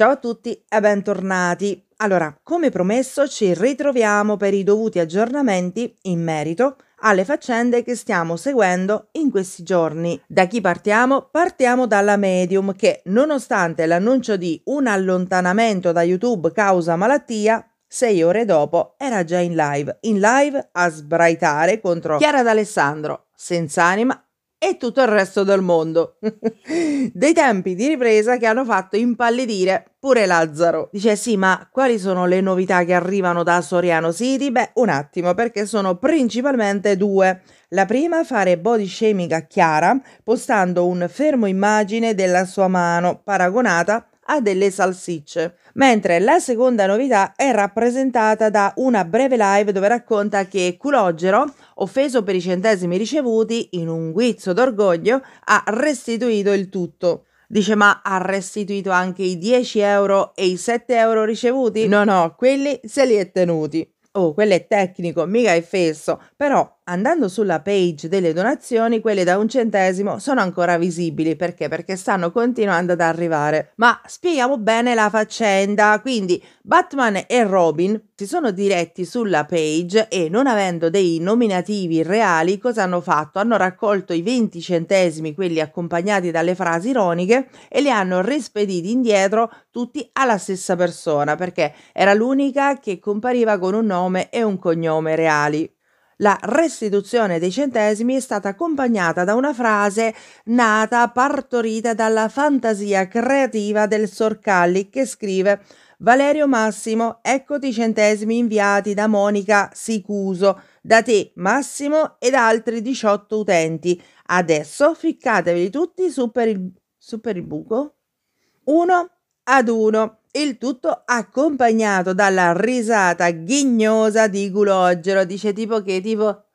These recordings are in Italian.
Ciao a tutti e bentornati. Allora, come promesso, ci ritroviamo per i dovuti aggiornamenti in merito alle faccende che stiamo seguendo in questi giorni. Da chi partiamo? Partiamo dalla Medium che, nonostante l'annuncio di un allontanamento da YouTube causa malattia, sei ore dopo era già in live, in live a sbraitare contro Chiara D'Alessandro, senza anima e tutto il resto del mondo. Dei tempi di ripresa che hanno fatto impallidire pure Lazzaro. Dice sì, ma quali sono le novità che arrivano da Soriano City? Beh, un attimo, perché sono principalmente due. La prima, fare body shaming a Chiara, postando un fermo immagine della sua mano, paragonata a delle salsicce. Mentre la seconda novità è rappresentata da una breve live dove racconta che Culogero, offeso per i centesimi ricevuti, in un guizzo d'orgoglio, ha restituito il tutto. Dice ma ha restituito anche i 10 euro e i 7 euro ricevuti? No, no, quelli se li è tenuti. Oh, quello è tecnico, mica è fesso, però Andando sulla page delle donazioni, quelle da un centesimo sono ancora visibili perché? Perché stanno continuando ad arrivare. Ma spieghiamo bene la faccenda. Quindi Batman e Robin si sono diretti sulla page e non avendo dei nominativi reali, cosa hanno fatto? Hanno raccolto i 20 centesimi, quelli accompagnati dalle frasi ironiche, e li hanno rispediti indietro tutti alla stessa persona perché era l'unica che compariva con un nome e un cognome reali. La restituzione dei centesimi è stata accompagnata da una frase nata, partorita dalla fantasia creativa del Sorcalli che scrive Valerio Massimo, eccoti i centesimi inviati da Monica Sicuso, da te Massimo ed altri 18 utenti. Adesso ficcatevi tutti su per il, su per il buco, uno ad uno. Il tutto accompagnato dalla risata ghignosa di Gulogero. Dice tipo che tipo...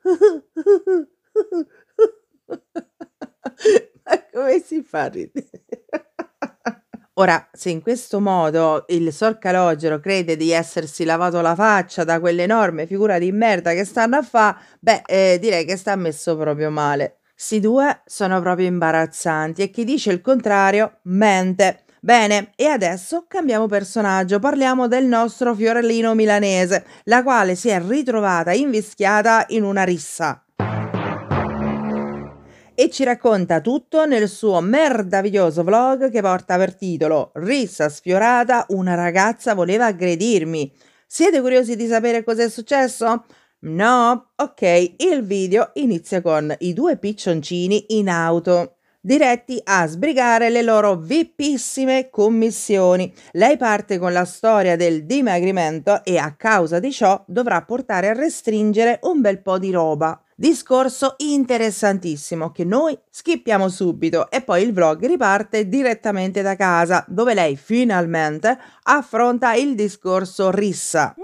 Ma come si fa a ridere? Ora, se in questo modo il Sor Calogero crede di essersi lavato la faccia da quell'enorme figura di merda che stanno a fa, beh, eh, direi che sta messo proprio male. Sti due sono proprio imbarazzanti e chi dice il contrario mente. Bene, e adesso cambiamo personaggio, parliamo del nostro fiorellino milanese, la quale si è ritrovata invischiata in una rissa e ci racconta tutto nel suo meraviglioso vlog che porta per titolo Rissa sfiorata, una ragazza voleva aggredirmi. Siete curiosi di sapere cosa è successo? No? Ok, il video inizia con i due piccioncini in auto diretti a sbrigare le loro vippissime commissioni. Lei parte con la storia del dimagrimento e a causa di ciò dovrà portare a restringere un bel po' di roba. Discorso interessantissimo che noi schippiamo subito e poi il vlog riparte direttamente da casa dove lei finalmente affronta il discorso rissa.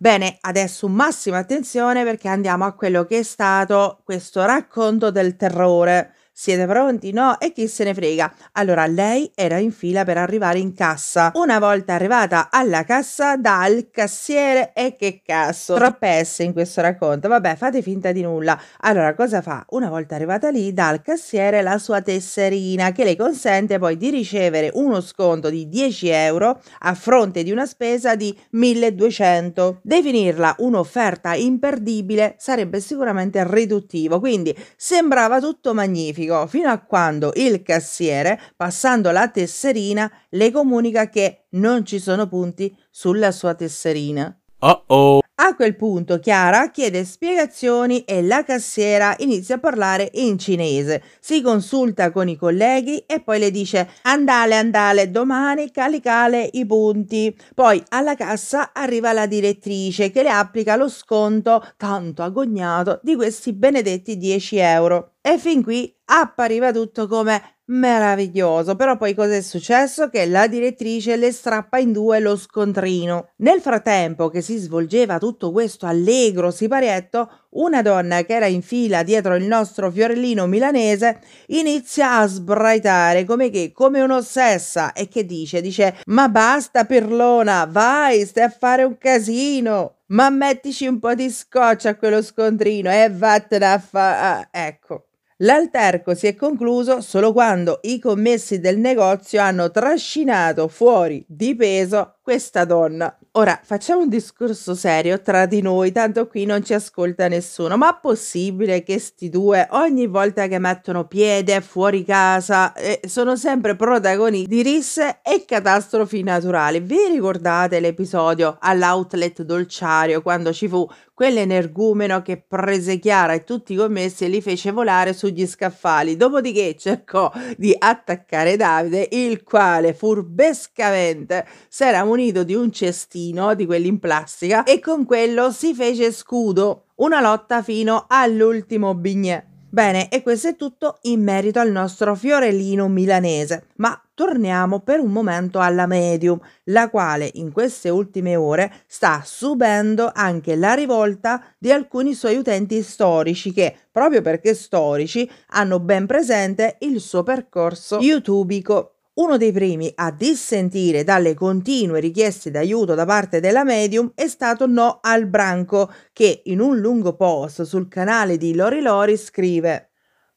Bene, adesso massima attenzione perché andiamo a quello che è stato questo racconto del terrore siete pronti? No? E chi se ne frega? Allora lei era in fila per arrivare in cassa. Una volta arrivata alla cassa dal cassiere e che cazzo! Troppe S in questo racconto. Vabbè, fate finta di nulla. Allora cosa fa? Una volta arrivata lì dà al cassiere la sua tesserina che le consente poi di ricevere uno sconto di 10 euro a fronte di una spesa di 1200. Definirla un'offerta imperdibile sarebbe sicuramente riduttivo, quindi sembrava tutto magnifico pubblico fino a quando il cassiere, passando la tesserina, le comunica che non ci sono punti sulla sua tesserina. Oh oh. A quel punto Chiara chiede spiegazioni e la cassiera inizia a parlare in cinese. Si consulta con i colleghi e poi le dice andale andale domani calicale i punti. Poi alla cassa arriva la direttrice che le applica lo sconto tanto agognato di questi benedetti 10 euro. E fin qui appariva tutto come meraviglioso, però poi cosa è successo? Che la direttrice le strappa in due lo scontrino. Nel frattempo che si svolgeva tutto questo allegro siparietto, una donna che era in fila dietro il nostro fiorellino milanese inizia a sbraitare come che come un'ossessa e che dice dice "Ma basta perlona, vai, stai a fare un casino". Ma mettici un po' di scotch a quello scontrino e eh, vattene a fa... Ah, ecco. L'alterco si è concluso solo quando i commessi del negozio hanno trascinato fuori di peso questa donna. Ora, facciamo un discorso serio tra di noi, tanto qui non ci ascolta nessuno, ma è possibile che sti due ogni volta che mettono piede fuori casa eh, sono sempre protagonisti di risse e catastrofi naturali? Vi ricordate l'episodio all'outlet dolciario quando ci fu quell'energumeno che prese Chiara e tutti i commessi e li fece volare sugli scaffali, dopodiché cercò di attaccare Davide, il quale furbescamente si era munito di un cestino pallino di quelli in plastica e con quello si fece scudo, una lotta fino all'ultimo bignè. Bene, e questo è tutto in merito al nostro fiorellino milanese, ma torniamo per un momento alla Medium, la quale in queste ultime ore sta subendo anche la rivolta di alcuni suoi utenti storici che, proprio perché storici, hanno ben presente il suo percorso youtubico. Uno dei primi a dissentire dalle continue richieste d'aiuto da parte della medium è stato No al Branco, che in un lungo post sul canale di Lori Lori scrive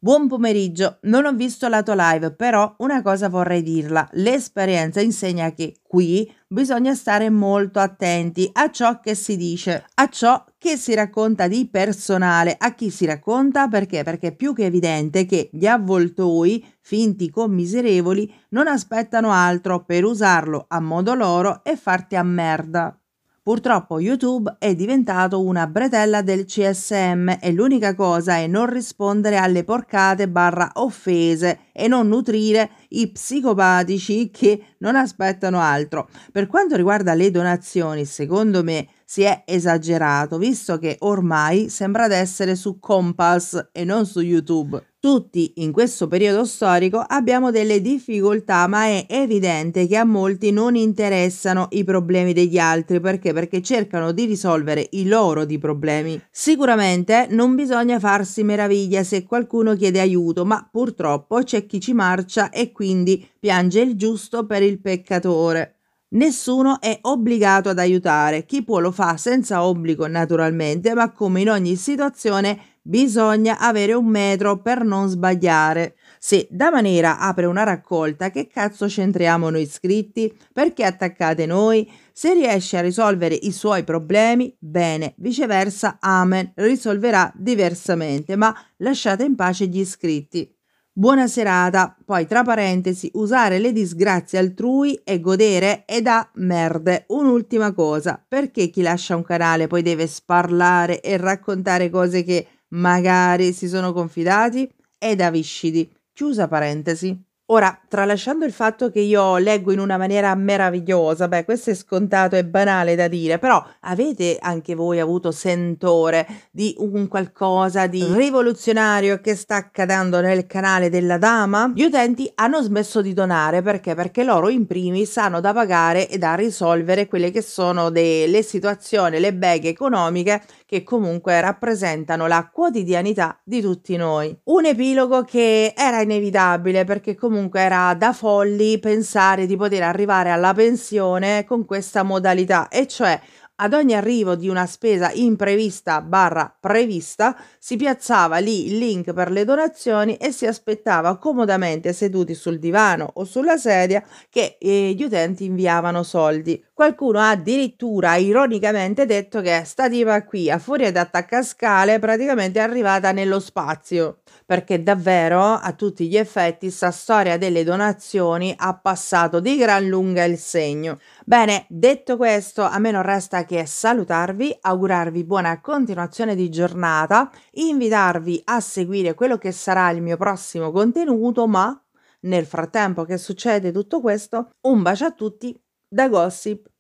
Buon pomeriggio, non ho visto la tua live, però una cosa vorrei dirla. L'esperienza insegna che qui bisogna stare molto attenti a ciò che si dice, a ciò che si racconta di personale, a chi si racconta perché? Perché è più che evidente che gli avvoltoi, finti commiserevoli, non aspettano altro per usarlo a modo loro e farti a merda. Purtroppo YouTube è diventato una bretella del CSM e l'unica cosa è non rispondere alle porcate barra offese e non nutrire i psicopatici che non aspettano altro. Per quanto riguarda le donazioni, secondo me si è esagerato, visto che ormai sembra ad essere su Compass e non su YouTube. Tutti in questo periodo storico abbiamo delle difficoltà, ma è evidente che a molti non interessano i problemi degli altri perché? perché cercano di risolvere i loro di problemi. Sicuramente non bisogna farsi meraviglia se qualcuno chiede aiuto, ma purtroppo c'è chi ci marcia e quindi piange il giusto per il peccatore. Nessuno è obbligato ad aiutare, chi può lo fa senza obbligo naturalmente, ma come in ogni situazione bisogna avere un metro per non sbagliare. Se da maniera apre una raccolta, che cazzo c'entriamo noi iscritti? Perché attaccate noi? Se riesce a risolvere i suoi problemi, bene, viceversa, amen, risolverà diversamente, ma lasciate in pace gli iscritti. Buona serata, poi tra parentesi, usare le disgrazie altrui e godere è da merde. Un'ultima cosa, perché chi lascia un canale poi deve sparlare e raccontare cose che magari si sono confidati? È da viscidi. Chiusa parentesi. Ora, tralasciando il fatto che io leggo in una maniera meravigliosa, beh, questo è scontato e banale da dire, però avete anche voi avuto sentore di un qualcosa di rivoluzionario che sta accadendo nel canale della dama? Gli utenti hanno smesso di donare perché? Perché loro in primis hanno da pagare e da risolvere quelle che sono delle situazioni, le beghe economiche che comunque rappresentano la quotidianità di tutti noi. Un epilogo che era inevitabile perché comunque comunque era da folli pensare di poter arrivare alla pensione con questa modalità, e cioè ad ogni arrivo di una spesa imprevista barra prevista si piazzava lì il link per le donazioni e si aspettava comodamente seduti sul divano o sulla sedia che eh, gli utenti inviavano soldi. Qualcuno ha addirittura ironicamente detto che sta tipa qui, a furia di attaccascale, praticamente è arrivata nello spazio, perché davvero a tutti gli effetti sta storia delle donazioni ha passato di gran lunga il segno. Bene, detto questo, a me non resta che salutarvi, augurarvi buona continuazione di giornata, invitarvi a seguire quello che sarà il mio prossimo contenuto, ma nel frattempo che succede tutto questo, un bacio a tutti da Gossip.